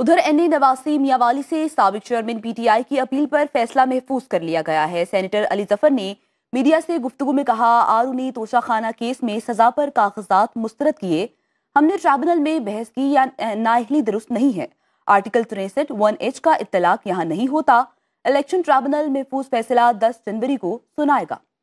उधर ए नवासी मियावाली से सबक चेयरमैन पीटीआई की अपील पर फैसला महफूज कर लिया गया है सेनेटर अली जफर ने मीडिया से गुफ्तु में कहा आरू ने तोशाखाना केस में सजा पर कागजात मुस्तरद किए हमने ट्राइब्यूनल में बहस की या नाहली दुरुस्त नहीं है आर्टिकल तिरसठ वन एच का इतलाक यहाँ नहीं होता इलेक्शन ट्राइब्यूनल महफूज फैसला दस जनवरी को सुनाएगा